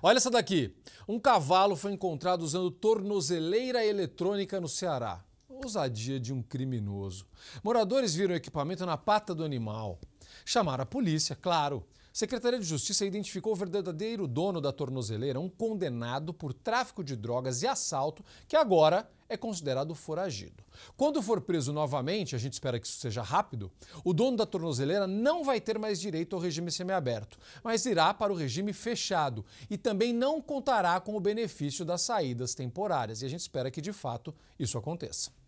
Olha essa daqui. Um cavalo foi encontrado usando tornozeleira eletrônica no Ceará. Ousadia de um criminoso. Moradores viram o equipamento na pata do animal. Chamaram a polícia, claro. Secretaria de Justiça identificou o verdadeiro dono da tornozeleira, um condenado por tráfico de drogas e assalto, que agora é considerado foragido. Quando for preso novamente, a gente espera que isso seja rápido, o dono da tornozeleira não vai ter mais direito ao regime semiaberto, mas irá para o regime fechado e também não contará com o benefício das saídas temporárias. E a gente espera que de fato isso aconteça.